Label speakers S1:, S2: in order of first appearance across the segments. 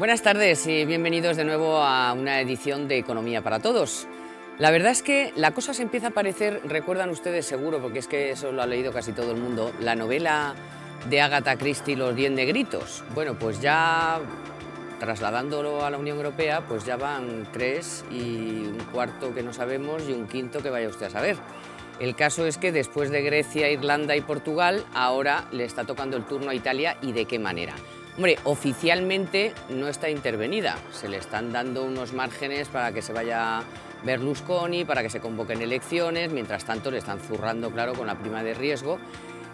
S1: Buenas tardes y bienvenidos de nuevo a una edición de Economía para Todos. La verdad es que la cosa se empieza a parecer, recuerdan ustedes seguro, porque es que eso lo ha leído casi todo el mundo, la novela de Agatha Christie, Los de Negritos. Bueno, pues ya trasladándolo a la Unión Europea, pues ya van tres y un cuarto que no sabemos y un quinto que vaya usted a saber. El caso es que después de Grecia, Irlanda y Portugal, ahora le está tocando el turno a Italia y de qué manera. Hombre, oficialmente no está intervenida. Se le están dando unos márgenes para que se vaya Berlusconi, para que se convoquen elecciones. Mientras tanto, le están zurrando, claro, con la prima de riesgo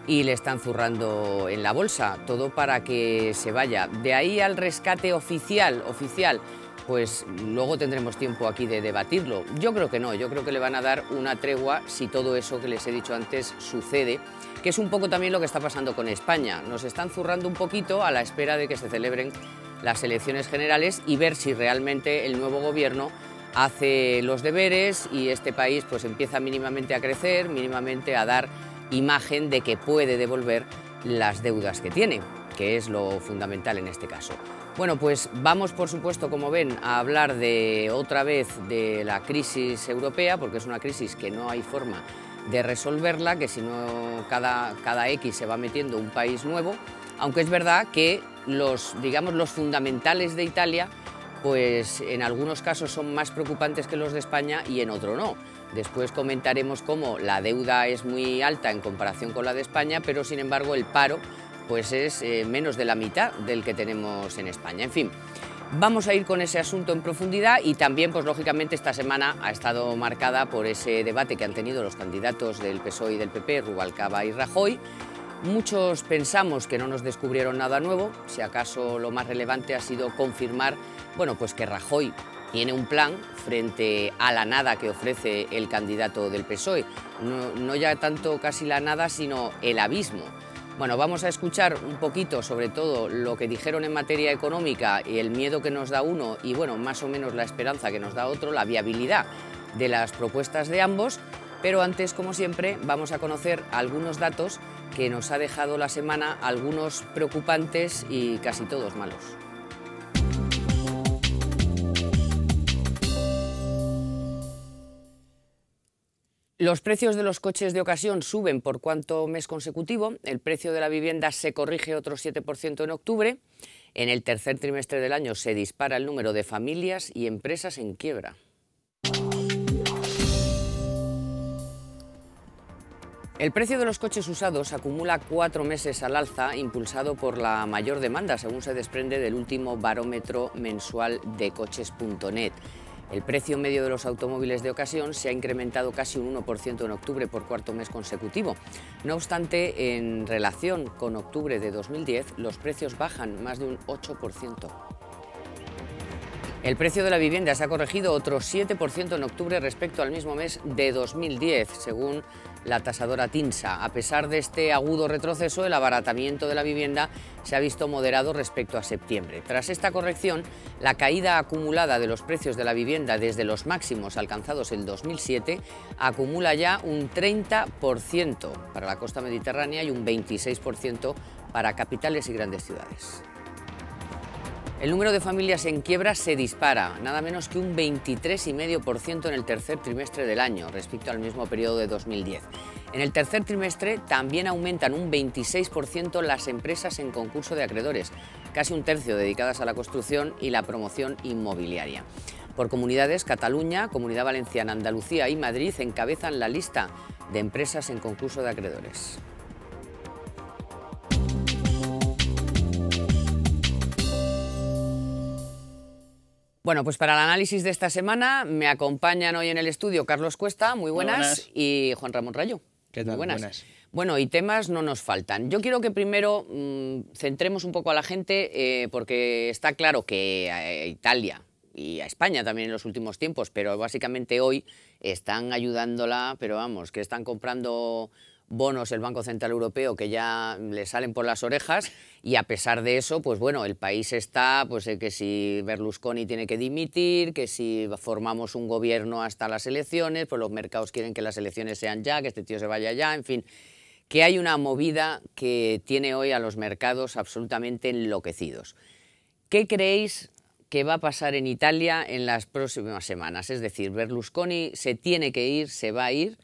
S1: y le están zurrando en la bolsa. Todo para que se vaya. De ahí al rescate oficial, oficial pues luego tendremos tiempo aquí de debatirlo. Yo creo que no, yo creo que le van a dar una tregua si todo eso que les he dicho antes sucede que es un poco también lo que está pasando con España. Nos están zurrando un poquito a la espera de que se celebren las elecciones generales y ver si realmente el nuevo gobierno hace los deberes y este país pues empieza mínimamente a crecer, mínimamente a dar imagen de que puede devolver las deudas que tiene, que es lo fundamental en este caso. Bueno, pues vamos por supuesto, como ven, a hablar de otra vez de la crisis europea, porque es una crisis que no hay forma de resolverla, que si no cada, cada X se va metiendo un país nuevo, aunque es verdad que los, digamos, los fundamentales de Italia pues en algunos casos son más preocupantes que los de España y en otro no. Después comentaremos cómo la deuda es muy alta en comparación con la de España, pero sin embargo el paro pues es eh, menos de la mitad del que tenemos en España. En fin, Vamos a ir con ese asunto en profundidad y también, pues lógicamente, esta semana ha estado marcada por ese debate que han tenido los candidatos del PSOE y del PP, Rubalcaba y Rajoy. Muchos pensamos que no nos descubrieron nada nuevo, si acaso lo más relevante ha sido confirmar, bueno, pues que Rajoy tiene un plan frente a la nada que ofrece el candidato del PSOE. No, no ya tanto casi la nada, sino el abismo. Bueno, vamos a escuchar un poquito sobre todo lo que dijeron en materia económica y el miedo que nos da uno y bueno, más o menos la esperanza que nos da otro, la viabilidad de las propuestas de ambos, pero antes, como siempre, vamos a conocer algunos datos que nos ha dejado la semana, algunos preocupantes y casi todos malos. Los precios de los coches de ocasión suben por cuanto mes consecutivo, el precio de la vivienda se corrige otro 7% en octubre, en el tercer trimestre del año se dispara el número de familias y empresas en quiebra. El precio de los coches usados acumula cuatro meses al alza, impulsado por la mayor demanda, según se desprende del último barómetro mensual de coches.net. El precio medio de los automóviles de ocasión se ha incrementado casi un 1% en octubre por cuarto mes consecutivo. No obstante, en relación con octubre de 2010, los precios bajan más de un 8%. El precio de la vivienda se ha corregido otro 7% en octubre respecto al mismo mes de 2010, según la tasadora Tinsa. A pesar de este agudo retroceso, el abaratamiento de la vivienda se ha visto moderado respecto a septiembre. Tras esta corrección, la caída acumulada de los precios de la vivienda desde los máximos alcanzados en 2007 acumula ya un 30% para la costa mediterránea y un 26% para capitales y grandes ciudades. El número de familias en quiebra se dispara, nada menos que un 23,5% en el tercer trimestre del año respecto al mismo periodo de 2010. En el tercer trimestre también aumentan un 26% las empresas en concurso de acreedores, casi un tercio dedicadas a la construcción y la promoción inmobiliaria. Por comunidades, Cataluña, Comunidad Valenciana, Andalucía y Madrid encabezan la lista de empresas en concurso de acreedores. Bueno, pues para el análisis de esta semana me acompañan hoy en el estudio Carlos Cuesta, muy buenas, y Juan Ramón Rayo. Muy buenas. Bueno, y temas no nos faltan. Yo quiero que primero mm, centremos un poco a la gente, eh, porque está claro que a Italia y a España también en los últimos tiempos, pero básicamente hoy están ayudándola, pero vamos, que están comprando bonos el Banco Central Europeo que ya le salen por las orejas y a pesar de eso, pues bueno, el país está, pues eh, que si Berlusconi tiene que dimitir, que si formamos un gobierno hasta las elecciones, pues los mercados quieren que las elecciones sean ya, que este tío se vaya ya, en fin, que hay una movida que tiene hoy a los mercados absolutamente enloquecidos. ¿Qué creéis que va a pasar en Italia en las próximas semanas? Es decir, Berlusconi se tiene que ir, se va a ir,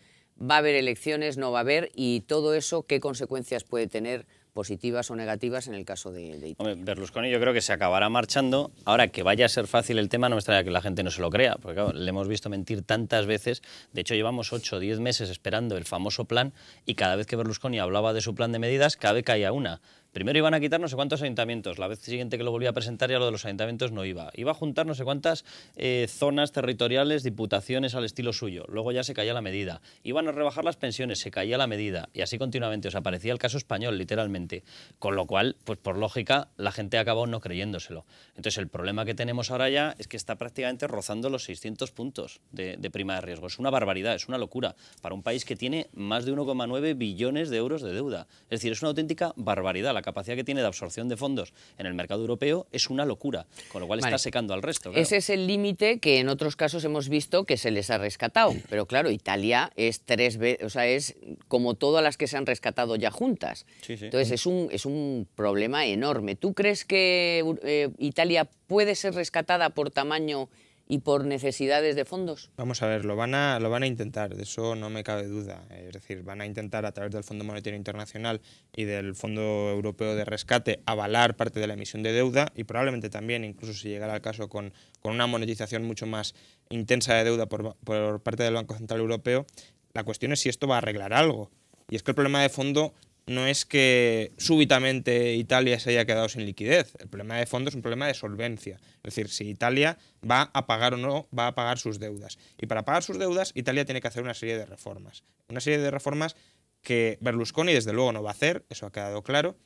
S1: va a haber elecciones, no va a haber, y todo eso, ¿qué consecuencias puede tener? positivas o negativas en el caso de, de Hombre, Berlusconi yo creo que se acabará marchando. Ahora que vaya
S2: a ser fácil el tema, no me extraña que la gente no se lo crea, porque le hemos visto mentir tantas veces. De hecho, llevamos 8 o 10 meses esperando el famoso plan y cada vez que Berlusconi hablaba de su plan de medidas, cada vez caía una. Primero iban a quitar no sé cuántos ayuntamientos, la vez siguiente que lo volví a presentar ya lo de los ayuntamientos no iba. Iba a juntar no sé cuántas eh, zonas territoriales, diputaciones al estilo suyo, luego ya se caía la medida. Iban a rebajar las pensiones, se caía la medida, y así continuamente. O aparecía el caso español, literalmente. Con lo cual, pues por lógica, la gente acabó no creyéndoselo. Entonces el problema que tenemos ahora ya es que está prácticamente rozando los 600 puntos de, de prima de riesgo. Es una barbaridad, es una locura para un país que tiene más de 1,9 billones de euros de deuda. Es decir, es una auténtica barbaridad la la capacidad que tiene de absorción de fondos en el mercado europeo es una locura, con lo cual está secando al resto. Ese
S1: es el límite que en otros casos hemos visto que se les ha rescatado, pero claro, Italia es tres veces, o sea, es como todas las que se han rescatado ya juntas. Entonces es un, es un problema enorme. ¿Tú crees que eh, Italia puede ser rescatada por tamaño y por necesidades de fondos?
S3: Vamos a ver, lo van a, lo van a intentar, de eso no me cabe duda. Es decir, van a intentar a través del Fondo Monetario Internacional y del Fondo Europeo de Rescate avalar parte de la emisión de deuda y probablemente también, incluso si llegara al caso, con, una monetización mucho más intensa de deuda por, por parte del Banco Central Europeo. La cuestión es si esto va a arreglar algo. Y es que el problema de fondo no es que súbitamente Italia se haya quedado sin liquidez. El problema de fondo es un problema de solvencia. Es decir, si Italia va a pagar o no, va a pagar sus deudas. Y para pagar sus deudas, Italia tiene que hacer una serie de reformas. Una serie de reformas que Berlusconi desde luego no va a hacer, eso ha quedado claro,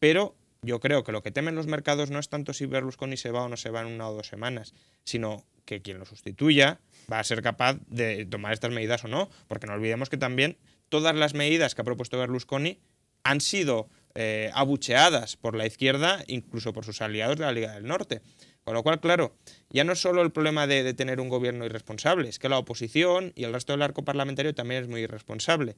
S3: pero yo creo que lo que temen los mercados no es tanto si Berlusconi se va o no se va en una o dos semanas, sino que quien lo sustituya va a ser capaz de tomar estas medidas o no, porque no olvidemos que también todas las medidas que ha propuesto Berlusconi han sido eh, abucheadas por la izquierda, incluso por sus aliados de la Liga del Norte. Con lo cual, claro, ya no es solo el problema de, de tener un gobierno irresponsable, es que la oposición y el resto del arco parlamentario también es muy irresponsable.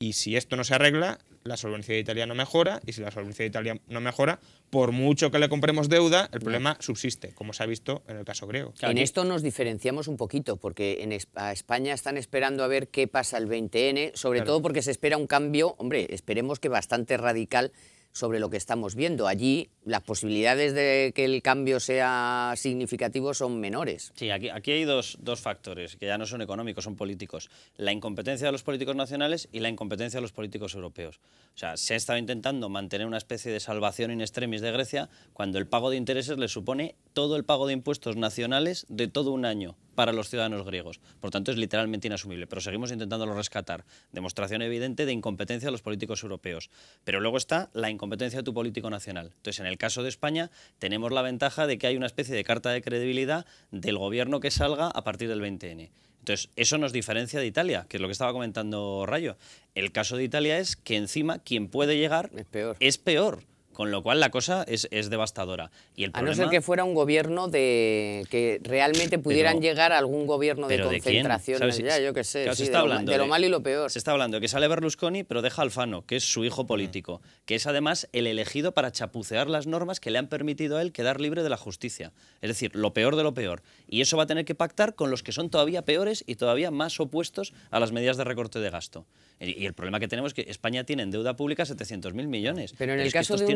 S3: Y si esto no se arregla, la solvencia de Italia no mejora, y si la solvencia de Italia no mejora, por mucho que le compremos deuda, el problema subsiste, como se ha visto en el caso griego. En esto
S1: nos diferenciamos un poquito, porque en España están esperando a ver qué pasa el 20N, sobre todo porque se espera un cambio, hombre, esperemos que bastante radical sobre lo que estamos viendo. Allí las posibilidades de que el cambio sea significativo son menores.
S2: Sí, aquí, aquí hay dos, dos, factores que ya no son económicos, son políticos. La incompetencia de los políticos nacionales y la incompetencia de los políticos europeos. O sea, se ha estado intentando mantener una especie de salvación in extremis de Grecia cuando el pago de intereses le supone todo el pago de impuestos nacionales de todo un año para los ciudadanos griegos. Por tanto, es literalmente inasumible, pero seguimos intentándolo rescatar. Demostración evidente de incompetencia de los políticos europeos. Pero luego está la incompetencia de tu político nacional. Entonces, en el caso de España, tenemos la ventaja de que hay una especie de carta de credibilidad del gobierno que salga a partir del 20N. Entonces, eso nos diferencia de Italia, que es lo que estaba comentando Rayo. El caso de Italia es que encima quien puede llegar es peor. Es peor. Con lo cual la cosa es, devastadora. Y a no ser que
S1: fuera un gobierno de que realmente pudieran llegar a algún gobierno de concentración. Ya, yo qué sé. de, lo, malo mal y lo
S2: peor. Se está hablando que sale Berlusconi, pero deja Alfano, que es su hijo político, que es además el elegido para chapucear las normas que le han permitido a él quedar libre de la justicia. Es decir, lo peor de lo peor. Y eso va a tener que pactar con los que son todavía peores y todavía más opuestos a las medidas de recorte de gasto. Y el problema que tenemos es que España tiene en deuda pública 700.000 millones. Pero
S1: en el caso de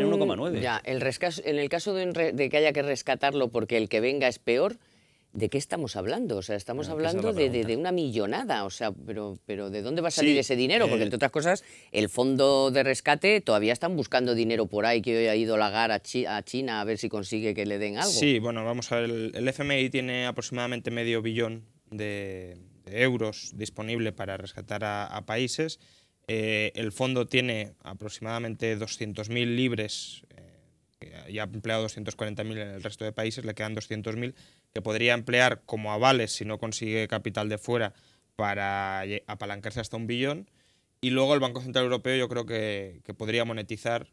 S1: que haya que rescatarlo porque el que venga es peor, ¿de qué estamos hablando? O sea, estamos hablando de, una millonada, o sea, pero, ¿de dónde va a salir ese dinero? Porque, eh, entre otras cosas, el fondo de rescate todavía están buscando dinero por ahí, que hoy ha ido a a, Chi, a China a ver si consigue que le den algo. Sí,
S3: bueno, vamos a ver, el FMI tiene aproximadamente medio billón de euros disponible para rescatar a, países. Eh, el fondo tiene aproximadamente 200.000 libres, eh, ya ha empleado 240.000 en el resto de países, le quedan 200.000 que podría emplear como avales si no consigue capital de fuera para apalancarse hasta un billón. Y luego el Banco Central Europeo yo creo que, que podría monetizar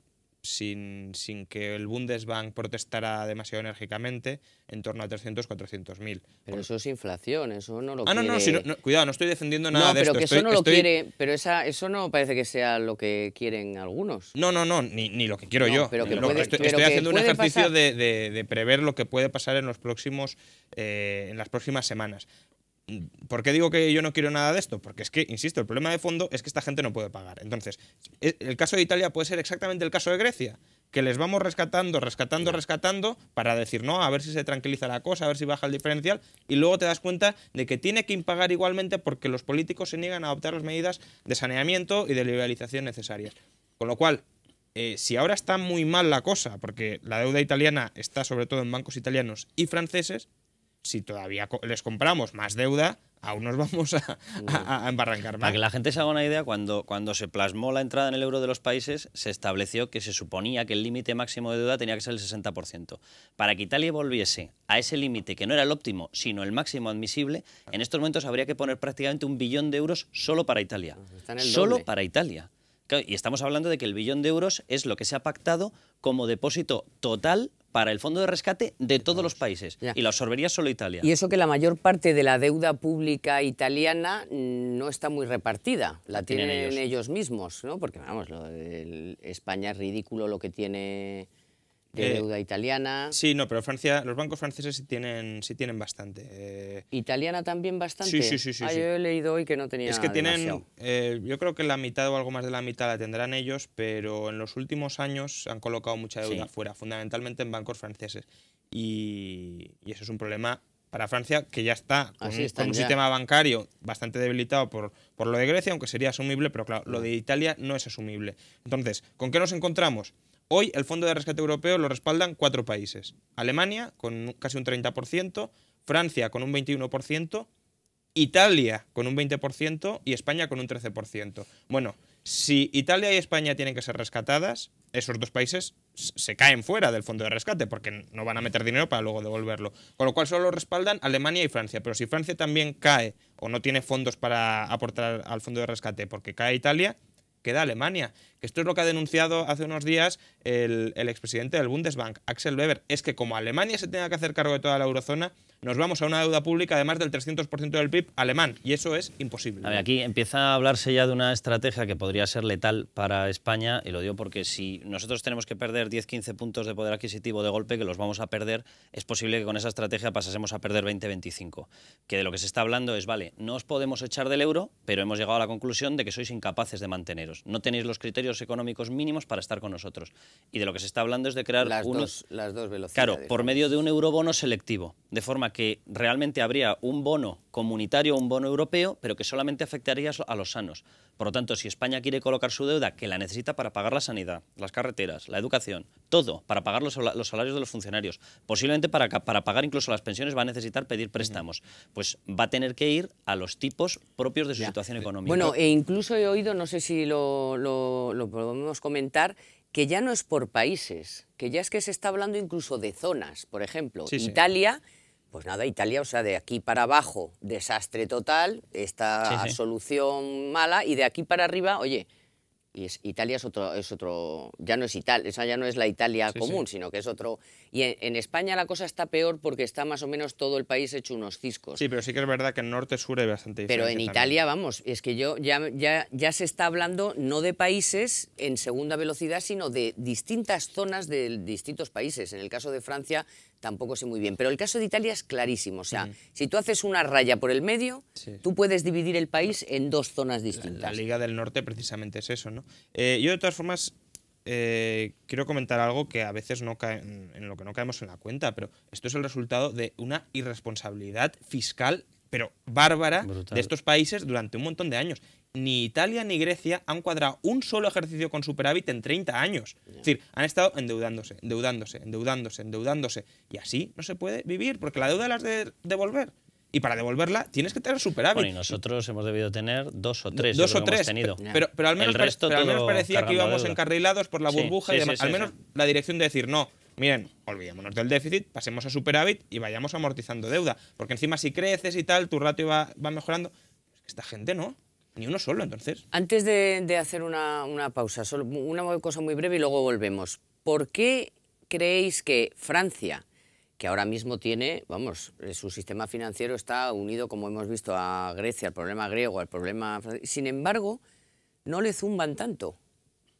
S3: sin, sin, que el Bundesbank protestara demasiado enérgicamente, en torno a 300, 400000 mil. Pero eso
S1: es inflación, eso no lo ah, quiere... no, no, no, cuidado, no estoy
S3: defendiendo nada de pero Que eso lo quiere,
S1: pero esa, eso no parece que sea lo que quieren algunos. No, no,
S3: no, ni, lo que quiero yo. estoy, haciendo un ejercicio de, prever lo que puede pasar en los próximos, eh, en las próximas semanas. ¿Por qué digo que yo no quiero nada de esto? Porque es que, insisto, el problema de fondo es que esta gente no puede pagar. Entonces, e, el caso de Italia puede ser exactamente el caso de Grecia, que les vamos rescatando, rescatando, rescatando para decir, no, a ver si se tranquiliza la cosa, a ver si baja el diferencial, y luego te das cuenta de que tiene que impagar igualmente porque los políticos se niegan a adoptar las medidas de saneamiento y de liberalización necesarias. Con lo cual, eh, si ahora está muy mal la cosa, porque la deuda italiana está sobre todo en bancos italianos y franceses, si todavía les compramos más deuda, aún nos vamos a, embarrancar
S2: más. Para que la gente se haga una idea, cuando, cuando se plasmó la entrada en el euro de los países, se estableció que se suponía que el límite máximo de deuda tenía que ser el 60%. Para que Italia volviese a ese límite, que no era el óptimo, sino el máximo admisible, en estos momentos habría que poner prácticamente un billón de euros solo para Italia. Solo para Italia. Y estamos hablando de que el billón de euros es lo que se ha pactado como depósito total para el fondo de rescate de todos los países y la absorbería
S1: solo Italia. Y eso que la mayor parte de la deuda pública italiana no está muy repartida, la, tienen, ellos. mismos, ¿no? Porque vamos, España es ridículo lo que tiene eh, deuda italiana.
S3: Sí, no, pero Francia, los bancos franceses sí tienen, sí tienen bastante. Eh.
S1: ¿Italiana también bastante? Sí, sí, ah, sí. Yo he leído hoy que no tenía Es que tienen,
S3: eh, yo creo que la mitad o algo más de la mitad la tendrán ellos, pero en los últimos años han colocado mucha deuda fuera, fundamentalmente en bancos franceses. Y, eso es un problema para Francia, que ya está con, un sistema bancario bastante debilitado por, por lo de Grecia, aunque sería asumible, pero claro, lo mm. de Italia no es asumible. Entonces, ¿con qué nos encontramos? Hoy el Fondo de Rescate Europeo lo respaldan cuatro países. Alemania, con casi un 30%, Francia, con un 21%, Italia, con un 20% y España, con un 13%. Bueno, si Italia y España tienen que ser rescatadas, esos dos países se caen fuera del fondo de rescate porque no van a meter dinero para luego devolverlo. Con lo cual solo lo respaldan Alemania y Francia. Pero si Francia también cae o no tiene fondos para aportar al fondo de rescate porque cae Italia, queda Alemania. Que esto es lo que ha denunciado hace unos días el, el expresidente del Bundesbank, Axel Weber. Es que como Alemania se tenga que hacer cargo de toda la eurozona, nos vamos a una deuda pública además del 300% del PIB alemán, y eso es imposible.
S2: A ver, aquí empieza a hablarse ya de una estrategia que podría ser letal para España, y lo digo porque si nosotros tenemos que perder 10-15 puntos de poder adquisitivo de golpe, que los vamos a perder, es posible que con esa estrategia pasásemos a perder 20-25. Que de lo que se está hablando es, vale, no os podemos echar del euro, pero hemos llegado a la conclusión de que sois incapaces de manteneros no tenéis los criterios económicos mínimos para estar con nosotros. Y de lo que se está hablando es de crear unos...
S1: las dos velocidades. Claro,
S2: por medio de un eurobono selectivo, de forma que realmente habría un bono comunitario o un bono europeo, pero que solamente afectaría a los sanos. Por lo tanto, si España quiere colocar su deuda, que la necesita para pagar la sanidad, las carreteras, la educación, todo, para pagar los, salarios de los funcionarios, posiblemente para, para pagar incluso las pensiones va a necesitar pedir préstamos, pues va a tener que ir a los tipos propios de su situación económica. Bueno, e
S1: incluso he oído, no sé si lo, podemos comentar, que ya no es por países, que ya es que se está hablando incluso de zonas. Por ejemplo, Italia pues nada, Italia, o sea, de aquí para abajo, desastre total, esta solución mala, y de aquí para arriba, oye, y Italia es otro, es otro, ya no es Italia, esa ya no es la Italia común, sino que es otro. Y en, España la cosa está peor porque está más o menos todo el país hecho unos ciscos. Sí,
S3: pero sí que es verdad que en norte-sur hay bastante Pero en Italia,
S1: vamos, es que yo ya, ya, ya se está hablando no de países en segunda velocidad, sino de distintas zonas de distintos países. En el caso de Francia tampoco sé muy bien. Pero el caso de Italia es clarísimo. O sea, si tú haces una raya por el medio, tú puedes dividir el país en dos zonas distintas. La, Liga del Norte
S3: precisamente es eso, ¿no? Eh, yo de todas
S1: formas... Eh,
S3: quiero comentar algo que a veces no cae, en lo que no caemos en la cuenta, pero esto es el resultado de una irresponsabilidad fiscal pero bárbara de estos países durante un montón de años ni Italia ni Grecia han cuadrado un solo ejercicio con superávit en 30 años. Es decir, han estado endeudándose, endeudándose, endeudándose, endeudándose. Y así no se puede vivir, porque la deuda
S2: la has de devolver y para devolverla tienes que tener superávit. Bueno, y nosotros hemos debido tener dos o tres. Dos o tres. Pero, al menos, parecía que íbamos encarrilados por la burbuja y al
S3: menos la dirección de decir, no, miren, olvidémonos del déficit, pasemos a superávit y vayamos amortizando deuda. Porque encima si creces y tal, tu ratio va mejorando. Pues esta gente no. Ni
S1: uno solo, entonces. Antes de, hacer una, pausa, solo una cosa muy breve y luego volvemos. ¿Por qué creéis que Francia, que ahora mismo tiene, vamos, eh, su sistema financiero está unido, como hemos visto, a Grecia, al problema griego, al problema... Sin embargo, no le zumban tanto.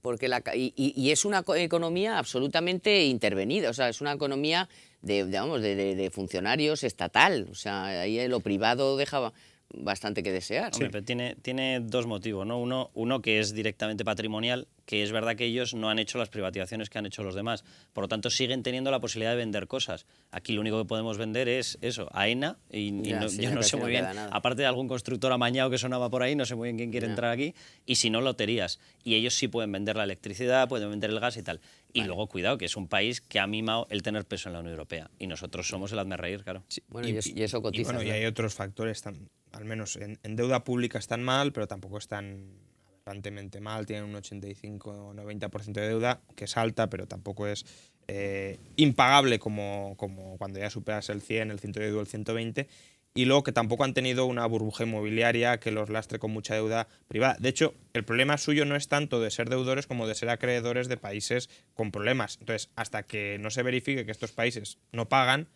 S1: Porque la, y, es una economía absolutamente intervenida, o sea, es una economía de, de, funcionarios estatal, o sea, ahí lo privado dejaba bastante que desear. tiene, tiene
S2: dos motivos, ¿no? Uno, uno que es directamente patrimonial, que es verdad que ellos no han hecho las privatizaciones que han hecho los demás. Por lo tanto, siguen teniendo la posibilidad de vender cosas. Aquí lo único que podemos vender es eso, AENA, y, yo no sé muy bien, aparte de algún constructor amañado que sonaba por ahí, no sé muy bien quién quiere entrar aquí, y si no, loterías. Y ellos sí pueden vender la electricidad, pueden vender el gas y tal. Y luego, cuidado, que es un país que ha mimado el tener peso en la Unión Europea. Y nosotros somos el hazme reír, claro.
S3: y,
S1: eso cotiza. Y, bueno, y hay
S3: otros factores, tan, al menos en, deuda pública están mal, pero tampoco están aberrantemente mal. Tienen un 85 o 90% de deuda, que es alta, pero tampoco es eh, impagable como, como cuando ya superas el 100, el 110 o el 120 y luego que tampoco han tenido una burbuja inmobiliaria que los lastre con mucha deuda privada. De hecho, el problema suyo no es tanto de ser deudores como de ser acreedores de países con problemas. Entonces, hasta que no se verifique que estos países no pagan,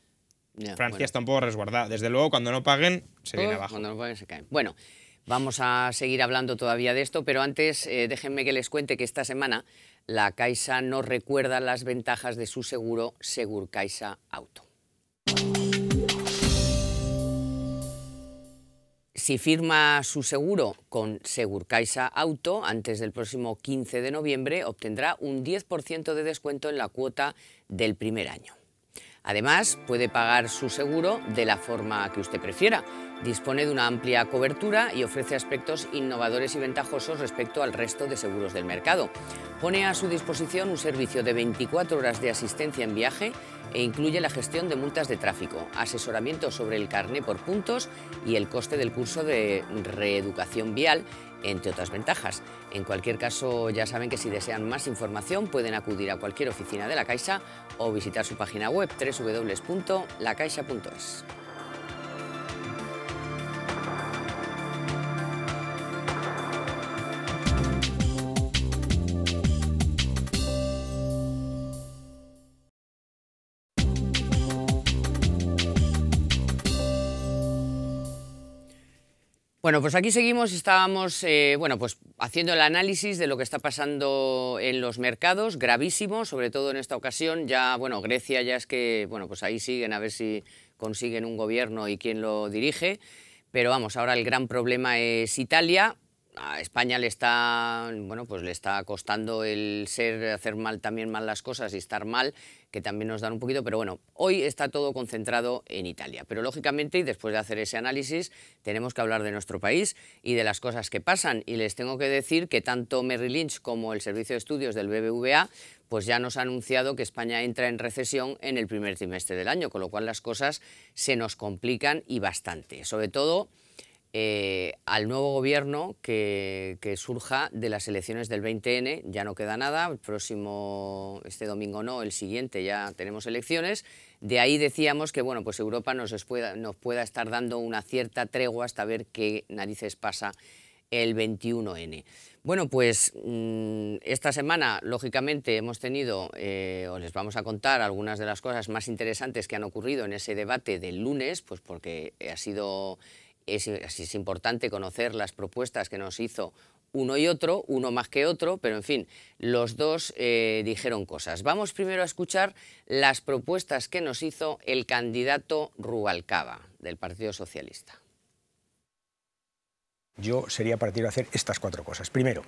S3: Francia está un poco resguardada. Desde luego, cuando no paguen, se viene oh, abajo. Cuando
S1: no se caen. Bueno, vamos a seguir hablando todavía de esto, pero antes eh, déjenme que les cuente que esta semana la Caixa no recuerda las ventajas de su seguro Segur Caixa Auto. Si firma su seguro con Segurcaixa Auto antes del próximo 15 de noviembre, obtendrá un 10% de descuento en la cuota del primer año. Además, puede pagar su seguro de la forma que usted prefiera. Dispone de una amplia cobertura y ofrece aspectos innovadores y ventajosos respecto al resto de seguros del mercado. Pone a su disposición un servicio de 24 horas de asistencia en viaje e incluye la gestión de multas de tráfico, asesoramiento sobre el carné por puntos y el coste del curso de reeducación vial entre otras ventajas. En cualquier caso, ya saben que si desean más información pueden acudir a cualquier oficina de la Caixa o visitar su página web www.lacaixa.es. Bueno, pues aquí seguimos, estábamos eh, pues haciendo el análisis de lo que está pasando en los mercados, gravísimo, sobre todo en esta ocasión, ya, bueno, Grecia ya es que, bueno, pues ahí siguen a ver si consiguen un gobierno y quién lo dirige, pero vamos, ahora el gran problema es Italia, a España le está, bueno, pues le está costando el ser, hacer mal también mal las cosas y estar mal, que también nos dan un poquito, pero bueno, hoy está todo concentrado en Italia. Pero lógicamente, y después de hacer ese análisis, tenemos que hablar de nuestro país y de las cosas que pasan. Y les tengo que decir que tanto Merrill Lynch como el Servicio de Estudios del BBVA pues ya nos ha anunciado que España entra en recesión en el primer trimestre del año, con lo cual las cosas se nos complican y bastante, sobre todo eh, al nuevo gobierno que, surja de las elecciones del 20N. Ya no queda nada, el próximo, este domingo no, el siguiente ya tenemos elecciones. De ahí decíamos que bueno, pues Europa nos pueda, estar dando una cierta tregua hasta ver qué narices pasa el 21N. Bueno, pues mm, esta semana, lógicamente, hemos tenido, eh, o les vamos a contar algunas de las cosas más interesantes que han ocurrido en ese debate del lunes, pues porque ha sido es, importante conocer las propuestas que nos hizo uno y otro, uno más que otro, pero en fin, los dos eh, dijeron cosas. Vamos primero a escuchar las propuestas que nos hizo el candidato Rubalcaba del Partido Socialista.
S4: Yo sería partir de hacer estas cuatro cosas. Primero,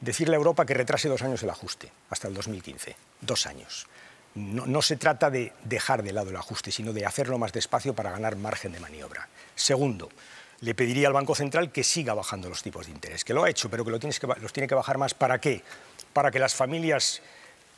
S4: decirle a Europa que retrase dos años el ajuste, hasta el 2015. Dos años. No, no se trata de dejar de lado el ajuste, sino de hacerlo más despacio para ganar margen de maniobra. Segundo, le pediría al Banco Central que siga bajando los tipos de interés, que lo ha hecho, pero que, lo tienes que los tiene que bajar más. ¿Para qué? Para que las familias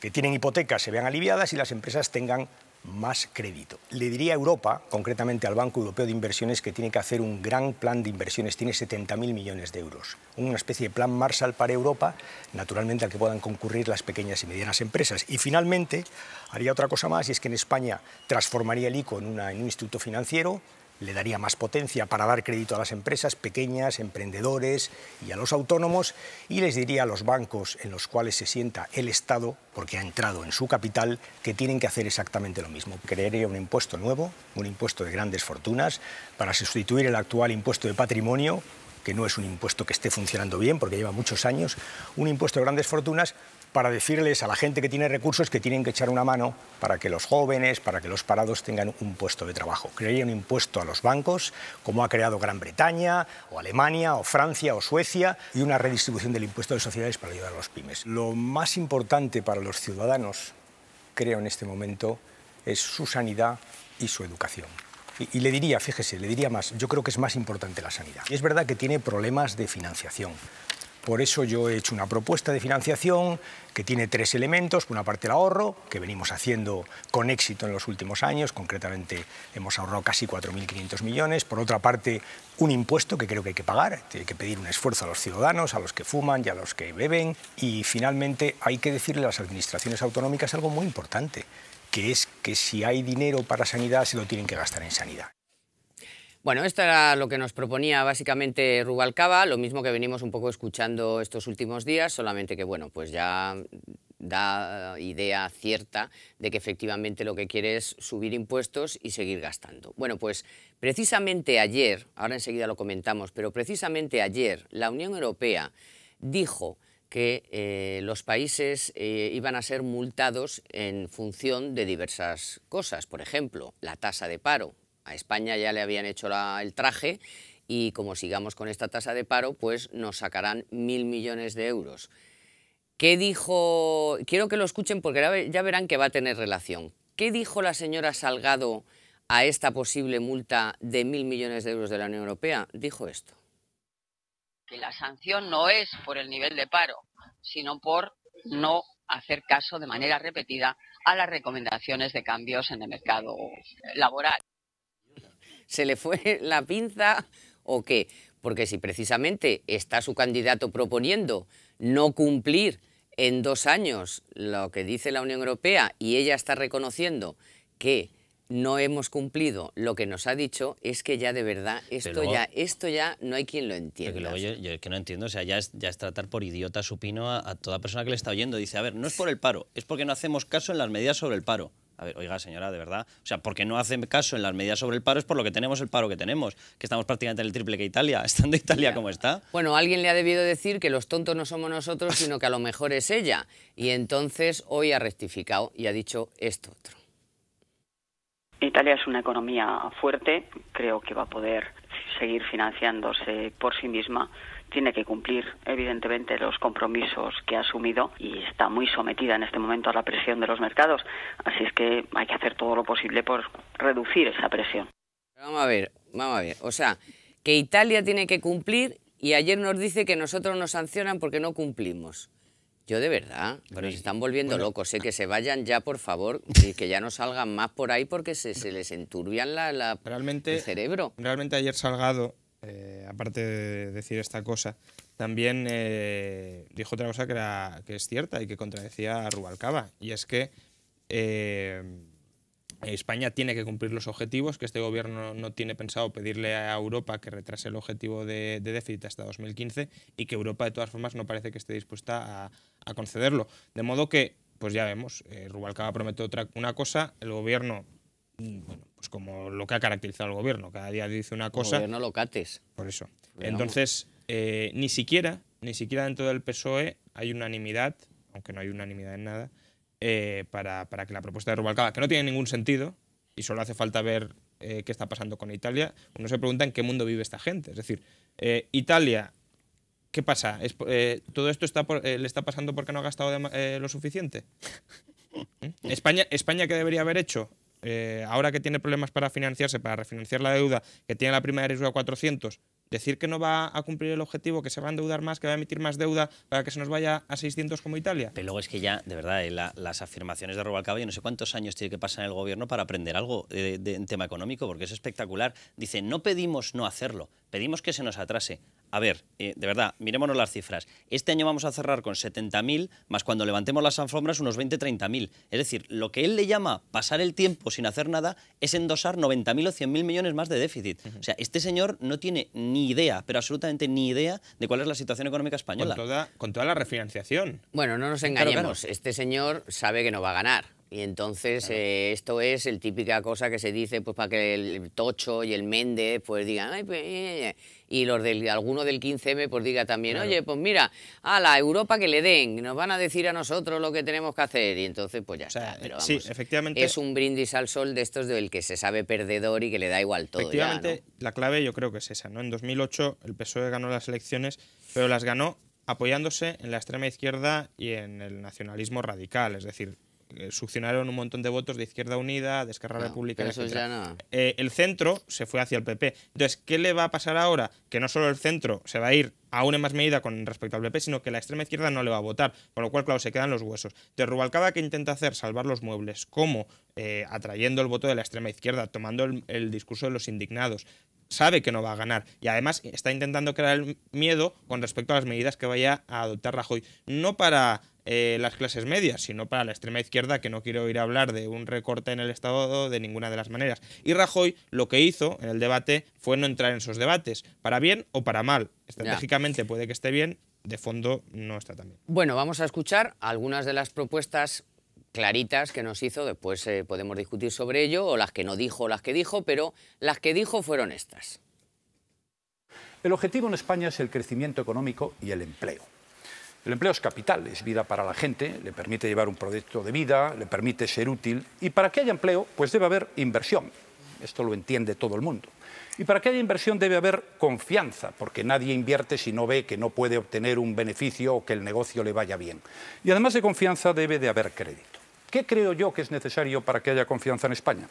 S4: que tienen hipotecas se vean aliviadas y las empresas tengan más crédito. Le diría a Europa, concretamente al Banco Europeo de Inversiones, que tiene que hacer un gran plan de inversiones, tiene 70.000 millones de euros, una especie de plan Marshall para Europa, naturalmente al que puedan concurrir las pequeñas y medianas empresas. Y finalmente, haría otra cosa más, y es que en España transformaría el ICO en un instituto financiero, le daría más potencia para dar crédito a las empresas pequeñas, emprendedores y a los autónomos y les diría a los bancos en los cuales se sienta el Estado, porque ha entrado en su capital, que tienen que hacer exactamente lo mismo. Crearía un impuesto nuevo, un impuesto de grandes fortunas, para sustituir el actual impuesto de patrimonio, que no es un impuesto que esté funcionando bien porque lleva muchos años, un impuesto de grandes fortunas para decirles a la gente que tiene recursos que tienen que echar una mano para que los jóvenes, para que los parados tengan un puesto de trabajo. Crearía un impuesto a los bancos, como ha creado Gran Bretaña, o Alemania, o Francia, o Suecia, y una redistribución del impuesto de sociedades para ayudar a los pymes. Lo más importante para los ciudadanos, creo en este momento, es su sanidad y su educación. Y, y, le diría, fíjese, le diría más, yo creo que es más importante la sanidad. Es verdad que tiene problemas de financiación, por eso yo he hecho una propuesta de financiación que tiene tres elementos. Por una parte el ahorro, que venimos haciendo con éxito en los últimos años. Concretamente hemos ahorrado casi 4.500 millones. Por otra parte, un impuesto que creo que hay que pagar. Hay que pedir un esfuerzo a los ciudadanos, a los que fuman y a los que beben. Y finalmente hay que decirle a las administraciones autonómicas algo muy importante, que es que si hay dinero para sanidad se lo tienen que gastar en sanidad.
S1: Bueno, esto era lo que nos proponía básicamente Rubalcaba, lo mismo que venimos un poco escuchando estos últimos días, solamente que bueno, pues ya da idea cierta de que efectivamente lo que quiere es subir impuestos y seguir gastando. Bueno, pues precisamente ayer, ahora enseguida lo comentamos, pero precisamente ayer la Unión Europea dijo que eh, los países eh, iban a ser multados en función de diversas cosas, por ejemplo, la tasa de paro, a España ya le habían hecho el traje y como sigamos con esta tasa de paro, pues nos sacarán mil millones de euros. ¿Qué dijo? Quiero que lo escuchen porque ya verán que va a tener relación. ¿Qué dijo la señora Salgado a esta posible multa de mil millones de euros de la Unión Europea? Dijo esto. Que la sanción no es por el nivel de paro, sino por no hacer caso de manera repetida a las recomendaciones de cambios en el mercado laboral se le fue la pinza o qué? Porque si precisamente está su candidato proponiendo no cumplir en dos años lo que dice la Unión Europea y ella está reconociendo que no hemos cumplido lo que nos ha dicho, es que ya de verdad, esto ya esto ya no hay quien lo entienda. yo,
S2: es que no entiendo, o sea, ya es, ya es tratar por idiota supino a, a toda persona que le está oyendo. Dice, a ver, no es por el paro, es porque no hacemos caso en las medidas sobre el paro. A ver, oiga señora, de verdad, o sea, porque no hacen caso en las medidas sobre el paro es por lo que tenemos el paro que tenemos, que estamos prácticamente en el triple que Italia, estando Italia como está.
S1: Bueno, alguien le ha debido decir que los tontos no somos nosotros, sino que a lo mejor es ella. Y entonces hoy ha rectificado y ha dicho esto otro. Italia es una economía fuerte, creo que va a poder seguir financiándose por sí misma, tiene que cumplir, evidentemente, los compromisos que ha asumido y está muy sometida en este momento a la presión de los mercados. Así es que hay que hacer todo lo posible por reducir esa presión. Vamos a ver, vamos a ver. O sea, que Italia tiene que cumplir y ayer nos dice que nosotros nos sancionan porque no cumplimos. Yo de verdad, pero se están volviendo locos. Sé que se vayan ya, por favor, y que ya no salgan más por ahí porque se, les enturbian la, la el
S3: cerebro. Realmente ayer Salgado, eh, aparte de decir esta cosa, también eh, dijo otra cosa que, era, que es cierta y que contradecía a Rubalcaba. Y es que eh, España tiene que cumplir los objetivos, que este gobierno no tiene pensado pedirle a Europa que retrase el objetivo de, déficit hasta 2015 y que Europa de todas formas no parece que esté dispuesta a, concederlo. De modo que, pues ya vemos, eh, Rubalcaba promete otra, una cosa, el gobierno, mm, pues como lo que ha caracterizado al gobierno, cada día dice una cosa. No no lo
S1: cates. Por eso. Entonces,
S3: eh, ni siquiera, ni siquiera dentro del PSOE hay unanimidad, aunque no hay unanimidad en nada, eh, para, para, que la propuesta de Rubalcaba, que no tiene ningún sentido, y solo hace falta ver eh, qué está pasando con Italia, uno se pregunta en qué mundo vive esta gente. Es decir, eh, Italia, ¿qué pasa? Es, ¿Todo esto está le está pasando porque no ha gastado lo suficiente? ¿Mm? España, España, ¿qué debería haber hecho? ahora que tiene problemas para financiarse, para refinanciar la deuda, que tiene la prima de riesgo a 400, decir que no va a cumplir el objetivo, que se va a endeudar más, que va a emitir más deuda para que se nos vaya a 600 como Italia.
S2: Pero luego es que ya, de verdad, eh, las afirmaciones de Rubalcaba, yo no sé cuántos años tiene que pasar en el gobierno para aprender algo eh, de, en tema económico, porque es espectacular. Dice, no pedimos no hacerlo, pedimos que se nos atrase. A ver, eh, de verdad, mirémonos las cifras. Este año vamos a cerrar con 70.000, más cuando levantemos las alfombras unos 20, 30.000. Es decir, lo que él le llama pasar el tiempo sin hacer nada es endosar 90.000 o 100.000 millones más de déficit. O sea, este señor no tiene ni idea, pero absolutamente ni idea de cuál es la situación económica
S1: española.
S2: Con toda, la refinanciación.
S1: Bueno, no nos engañemos. Este señor sabe que no va a ganar. Y entonces eh, esto es el típica cosa que se dice pues para que el Tocho y el Méndez pues digan, pues, eh, eh". y los del alguno del 15M pues diga también, oye, pues mira, a la Europa que le den, nos van a decir a nosotros lo que tenemos que hacer y entonces pues ya está. efectivamente. Es un brindis al sol de estos del que se sabe perdedor y que le da igual todo. Efectivamente,
S3: la clave yo creo que es esa, ¿no? En 2008 el PSOE ganó las elecciones, pero las ganó apoyándose en la extrema izquierda y en el nacionalismo radical, es decir, eh, succionaron un montón de votos de Izquierda Unida, de Esquerra República, eh, el centro se fue hacia el PP. Entonces, ¿qué le va a pasar ahora? Que no solo el centro se va a ir aún en más medida con respecto al PP, sino que la extrema izquierda no le va a votar, con lo cual, claro, se quedan los huesos. De Rubalcaba, que intenta hacer? Salvar los muebles. ¿Cómo? Eh, atrayendo el voto de la extrema izquierda, tomando el, el discurso de los indignados sabe que no va a ganar y además está intentando crear el miedo con respecto a las medidas que vaya a adoptar Rajoy, no para eh, las clases medias, sino para la extrema izquierda, que no quiero ir a hablar de un recorte en el Estado de ninguna de las maneras. Y Rajoy lo que hizo en el debate fue no entrar en esos debates, para bien o para mal. Estratégicamente puede que esté bien, de fondo no está tan bien.
S1: Bueno, vamos a escuchar algunas de las propuestas claritas que nos hizo, después eh, podemos discutir sobre ello, o las que no dijo o las que dijo, pero las que
S5: dijo fueron estas. El objetivo en España es el crecimiento económico y el empleo. El empleo es capital, es vida para la gente, le permite llevar un proyecto de vida, le permite ser útil y para que haya empleo pues debe haber inversión. Esto lo entiende todo el mundo. Y para que haya inversión debe haber confianza, porque nadie invierte si no ve que no puede obtener un beneficio o que el negocio le vaya bien. Y además de confianza debe de haber crédito. ¿Qué creo yo que es necesario para que haya confianza en España?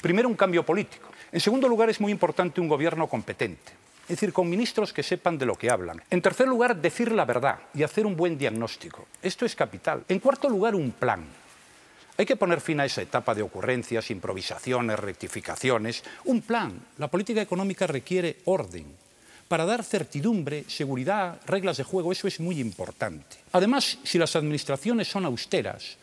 S5: Primero, un cambio político. En segundo lugar, es muy importante un gobierno competente. Es decir, con ministros que sepan de lo que hablan. En tercer lugar, decir la verdad y hacer un buen diagnóstico. Esto es capital. En cuarto lugar, un plan. Hay que poner fin a esa etapa de ocurrencias, improvisaciones, rectificaciones. Un plan. La política económica requiere orden. Para dar certidumbre, seguridad, reglas de juego, eso es muy importante. Además, si las administraciones son austeras,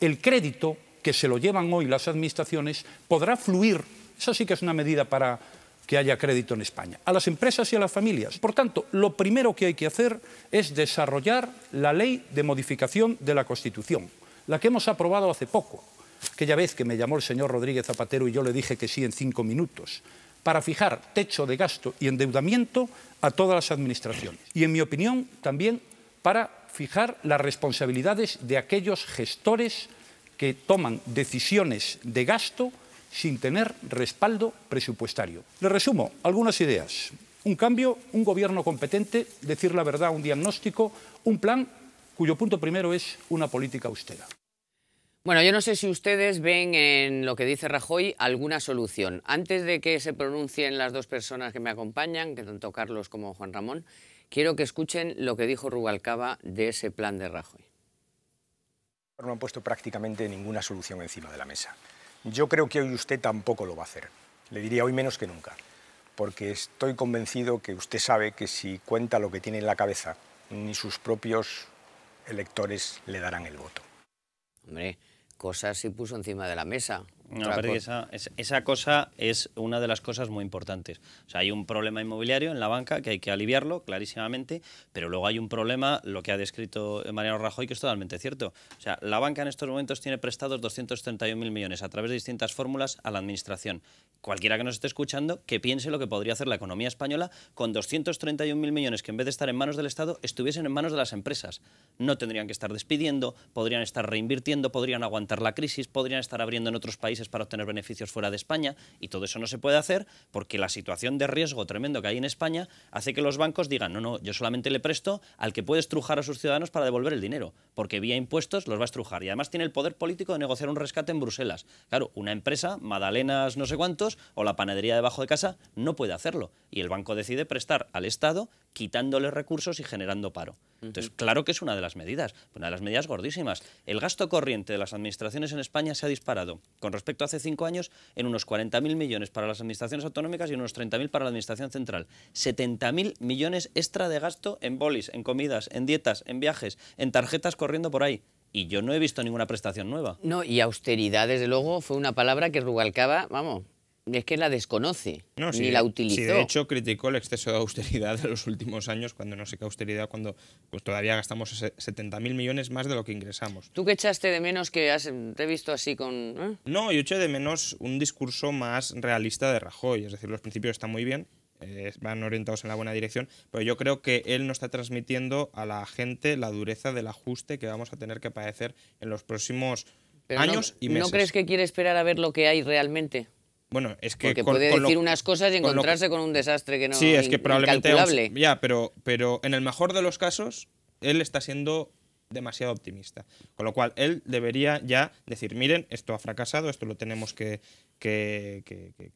S5: el crédito que se lo llevan hoy las administraciones podrá fluir. Eso sí que es una medida para que haya crédito en España, a las empresas y a las familias. Por tanto, lo primero que hay que hacer es desarrollar la ley de modificación de la Constitución, la que hemos aprobado hace poco, aquella vez que me llamó el señor Rodríguez Zapatero y yo le dije que sí en cinco minutos, para fijar techo de gasto y endeudamiento a todas las administraciones. Y, en mi opinión, también para fijar las responsabilidades de aquellos gestores que toman decisiones de gasto sin tener respaldo presupuestario. Le resumo algunas ideas. Un cambio, un gobierno competente, decir la verdad, un diagnóstico, un plan cuyo punto primero es una política austera.
S1: Bueno, yo no sé si ustedes ven en lo que dice Rajoy alguna solución. Antes de que se pronuncien las dos personas que me acompañan, que tanto Carlos como Juan Ramón, quiero que escuchen lo que dijo Rubalcaba de ese plan de Rajoy.
S4: No han puesto prácticamente ninguna solución encima de la mesa. Yo creo que hoy usted tampoco lo va a hacer. Le diría hoy menos que nunca, porque estoy convencido que usted sabe que si cuenta lo que tiene en la cabeza,
S1: ni sus propios electores le darán el voto. Hombre, cosas se puso encima de la mesa
S2: esa, cosa es una de las cosas muy importantes. O sea, hay un problema inmobiliario en la banca que hay que aliviarlo clarísimamente, pero luego hay un problema, lo que ha descrito Mariano Rajoy, que es totalmente cierto. O sea, la banca en estos momentos tiene prestados 231.000 millones a través de distintas fórmulas a la administración. Cualquiera que nos esté escuchando, que piense lo que podría hacer la economía española con 231.000 millones que en vez de estar en manos del Estado, estuviesen en manos de las empresas. No tendrían que estar despidiendo, podrían estar reinvirtiendo, podrían aguantar la crisis, podrían estar abriendo en otros países para obtener beneficios fuera de España y todo eso no se puede hacer porque la situación de riesgo tremendo que hay en España hace que los bancos digan, no, no, yo solamente le presto al que puede estrujar a sus ciudadanos para devolver el dinero, porque vía impuestos los va a estrujar y además tiene el poder político de negociar un rescate en Bruselas. Claro, una empresa, Madalenas no sé cuántos o la panadería debajo de casa no puede hacerlo y el banco decide prestar al Estado quitándole recursos y generando paro. Entonces, claro que es una de las medidas, una de las medidas gordísimas. El gasto corriente de las administraciones en España se ha disparado con respecto a hace cinco años en unos 40.000 millones para las administraciones autonómicas y unos 30.000 para la administración central. 70.000 millones extra de gasto en bolis, en comidas, en dietas, en viajes, en tarjetas corriendo por ahí y yo no he visto ninguna prestación nueva. No, y
S1: austeridad, desde luego, fue una palabra que rugalcaba, vamos, es que la desconoce, ni la utilizó. Sí, de
S3: hecho criticó el exceso de austeridad de los últimos años, cuando no sé qué austeridad, cuando pues, todavía gastamos 70.000 millones más de lo que ingresamos.
S1: ¿Tú qué echaste de menos que has, te he visto así con...? ¿eh?
S3: No, yo eché de menos un discurso más realista de Rajoy, es decir, los principios están muy bien, eh, van orientados en la buena dirección, pero yo creo que él no está transmitiendo a la gente la dureza del ajuste que vamos a tener que padecer en los próximos... años
S1: y meses. ¿No crees que quiere esperar a ver lo que hay realmente?
S3: Bueno, es que. Porque puede decir unas cosas y encontrarse con, un desastre que no Sí, es que probablemente. ya, pero, pero en el mejor de los casos, él está siendo demasiado optimista. Con lo cual, él debería ya decir: miren, esto ha fracasado, esto lo tenemos que,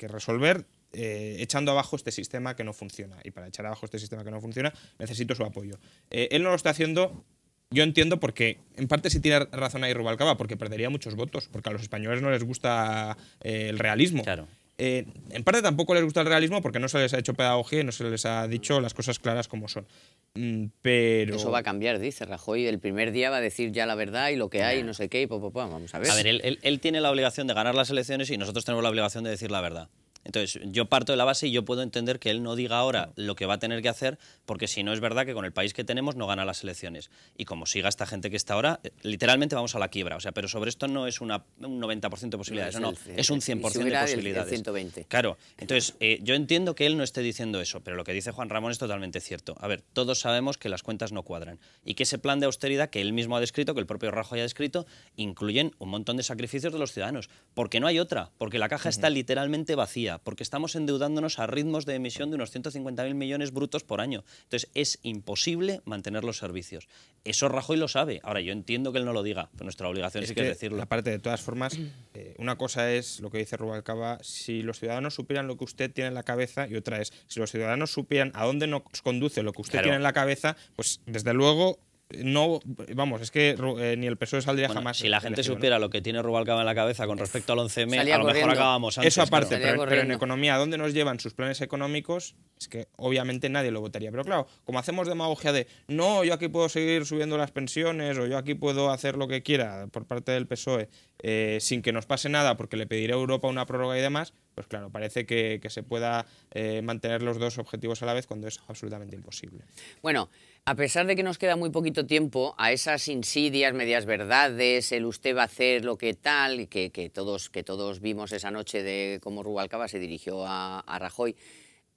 S3: resolver. Eh, echando abajo este sistema que no funciona. Y para echar abajo este sistema que no funciona, necesito su apoyo. Eh, él no lo está haciendo yo entiendo porque en parte sí tiene razón ahí Rubalcaba, porque perdería muchos votos, porque a los españoles no les gusta eh, el realismo. Claro. Eh, en parte tampoco les gusta el realismo porque no se les ha hecho pedagogía y no se les ha dicho las cosas claras como son. Mm, pero...
S1: Eso va a cambiar, dice Rajoy. El primer día va a decir ya la verdad y lo que hay y no sé qué y vamos a ver. A ver,
S2: él tiene la obligación de ganar las elecciones y nosotros tenemos la obligación de decir la verdad. Entonces, yo parto de la base y yo puedo entender que él no diga ahora lo que va a tener que hacer, porque si no es verdad que con el país que tenemos no gana las elecciones. Y como siga esta gente que está ahora, eh, literalmente vamos a la quiebra. O sea, pero sobre esto no es una, un 90% de posibilidades, no, es, no, es un 100% de posibilidades. 120. Claro, entonces eh, yo entiendo que él no esté diciendo eso, pero lo que dice Juan Ramón es totalmente cierto. A ver, todos sabemos que las cuentas no cuadran y que ese plan de austeridad que él mismo ha descrito, que el propio Rajoy ha descrito, incluyen un montón de sacrificios de los ciudadanos, porque no hay otra, porque la caja está literalmente vacía, porque estamos endeudándonos a ritmos de emisión de unos 150.000 millones brutos por año. Entonces es imposible mantener los servicios. Eso Rajoy lo sabe. Ahora, yo entiendo que él no lo diga, pero nuestra obligación es sí que, decirlo.
S3: Aparte, de todas formas, eh, una cosa es lo que dice Rubalcaba, si los ciudadanos supieran lo que usted tiene en la cabeza, y otra es, si los ciudadanos supieran a dónde nos conduce lo que usted tiene en la cabeza, pues desde luego no, vamos, es que eh, ni el PSOE saldría jamás. Si la gente supiera
S2: lo que tiene Rubalcaba en la cabeza con respecto al 11M, a lo mejor acabamos antes. Eso aparte, pero, en economía,
S3: ¿dónde nos llevan sus planes económicos? Es que obviamente nadie lo votaría. Pero claro, como hacemos demagogia de no, yo aquí puedo seguir subiendo las pensiones o yo aquí puedo hacer lo que quiera por parte del PSOE eh, sin que nos pase nada porque le pediré a Europa una prórroga y demás, pues claro, parece que, se pueda eh, mantener los dos objetivos a la vez cuando es absolutamente imposible.
S1: Bueno, a pesar de que nos queda muy poquito tiempo, a esas insidias, medias verdades, el usted va a hacer lo que tal, que, que todos, que todos vimos esa noche de cómo Rubalcaba se dirigió a, Rajoy,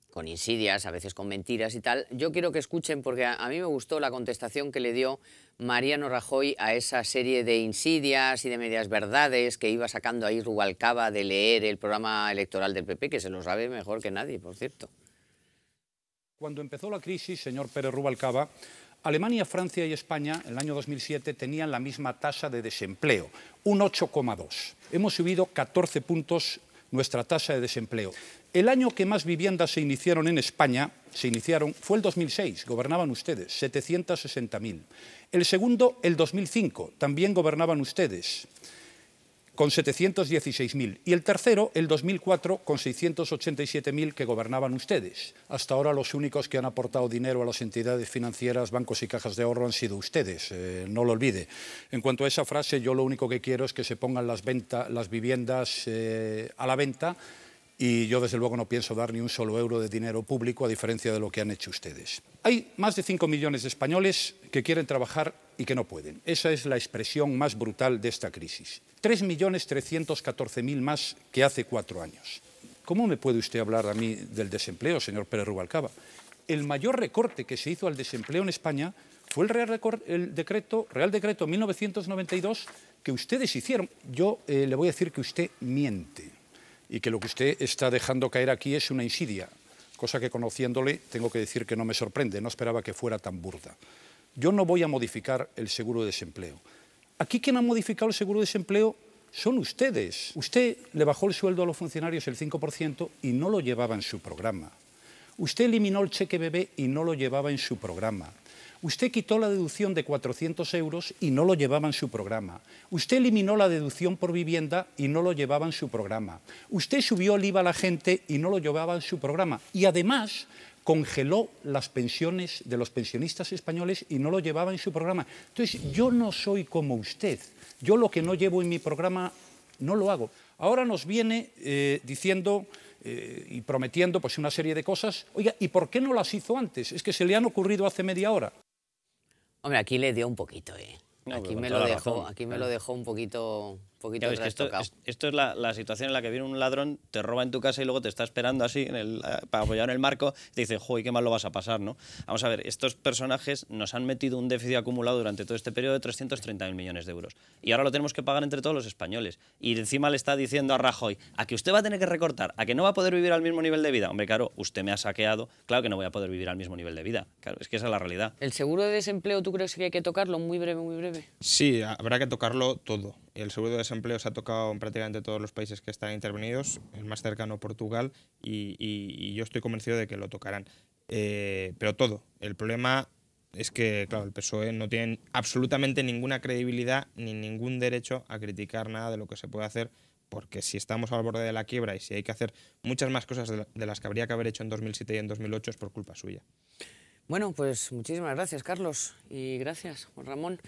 S1: con insidias, a veces con mentiras y tal, yo quiero que escuchen porque a, a mí me gustó la contestación que le dio Mariano Rajoy a esa serie de insidias y de medias verdades que iba sacando ahí Rubalcaba de leer el programa electoral del PP, que se lo sabe mejor que nadie,
S5: por cierto. Cuando empezó la crisis, señor Pérez Rubalcaba, Alemania, Francia y España en el año 2007 tenían la misma tasa de desempleo, un 8,2. Hemos subido 14 puntos nuestra tasa de desempleo. El año que más viviendas se iniciaron en España, se iniciaron, fue el 2006, gobernaban ustedes, 760.000. El segundo, el 2005, también gobernaban ustedes con 716.000. Y el tercero, el 2004, con 687.000 que gobernaban ustedes. Hasta ahora los únicos que han aportado dinero a las entidades financieras, bancos y cajas de ahorro han sido ustedes, eh, no lo olvide. En cuanto a esa frase, yo lo único que quiero es que se pongan las, las viviendas eh, a la venta y yo desde luego no pienso dar ni un solo euro de dinero público a diferencia de lo que han hecho ustedes. Hay más de 5 millones de españoles que quieren trabajar y que no pueden. Esa es la expresión más brutal de esta crisis. 3.314.000 más que hace cuatro años. ¿Cómo me puede usted hablar a mí del desempleo, señor Pérez Rubalcaba? El mayor recorte que se hizo al desempleo en España fue el Real, el decreto, Real Decreto 1992 que ustedes hicieron. Yo eh, le voy a decir que usted miente y que lo que usted está dejando caer aquí es una insidia, cosa que conociéndole tengo que decir que no me sorprende, no esperaba que fuera tan burda. Yo no voy a modificar el seguro de desempleo. Aquí quien ha modificado el seguro de desempleo son ustedes. Usted le bajó el sueldo a los funcionarios el 5% y no lo llevaba en su programa. Usted eliminó el cheque bebé y no lo llevaba en su programa. Usted quitó la deducción de 400 euros y no lo llevaba en su programa. Usted eliminó la deducción por vivienda y no lo llevaba en su programa. Usted subió el IVA a la gente y no lo llevaba en su programa. Y además congeló las pensiones de los pensionistas españoles y no lo llevaba en su programa. Entonces, yo no soy como usted. Yo lo que no llevo en mi programa no lo hago. Ahora nos viene eh, diciendo... Eh, y prometiendo pues una serie de cosas. Oiga, ¿y por qué no las hizo antes? Es que se le han ocurrido hace media hora. Hombre, aquí le dio un poquito, ¿eh?
S1: aquí me lo dejó, aquí me lo dejó un poquito esto,
S2: es, esto, es la, situación en la que viene un ladrón, te roba en tu casa y luego te está esperando así en el, eh, para apoyar en el marco te dice, joder, qué mal lo vas a pasar, ¿no? Vamos a ver, estos personajes nos han metido un déficit acumulado durante todo este periodo de 330.000 millones de euros y ahora lo tenemos que pagar entre todos los españoles. Y encima le está diciendo a Rajoy, a que usted va a tener que recortar, a que no va a poder vivir al mismo nivel de vida. Hombre, claro, usted me ha saqueado, claro que no voy a poder vivir al mismo nivel de vida. Claro, es que esa es la realidad.
S1: ¿El seguro de desempleo tú crees que hay que tocarlo muy breve, muy breve?
S2: Sí, habrá que tocarlo todo. El seguro de desempleo se ha
S3: tocado en prácticamente todos los países que están intervenidos, el más cercano Portugal, y, yo estoy convencido de que lo tocarán. Eh, pero todo, el problema es que, claro, el PSOE no tiene absolutamente ninguna credibilidad ni ningún derecho a criticar nada de lo que se puede hacer, porque si estamos al borde de la quiebra y si hay que hacer muchas más cosas de las que habría que haber hecho en 2007 y en 2008 es por culpa suya.
S1: Bueno, pues muchísimas gracias, Carlos, y gracias, Juan Ramón.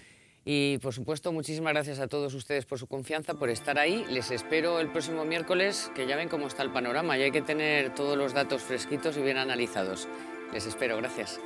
S1: Y por supuesto, muchísimas gracias a todos ustedes por su confianza, por estar ahí. Les espero el próximo miércoles, que ya ven cómo está el panorama y hay que tener todos los datos fresquitos y bien analizados. Les espero, gracias.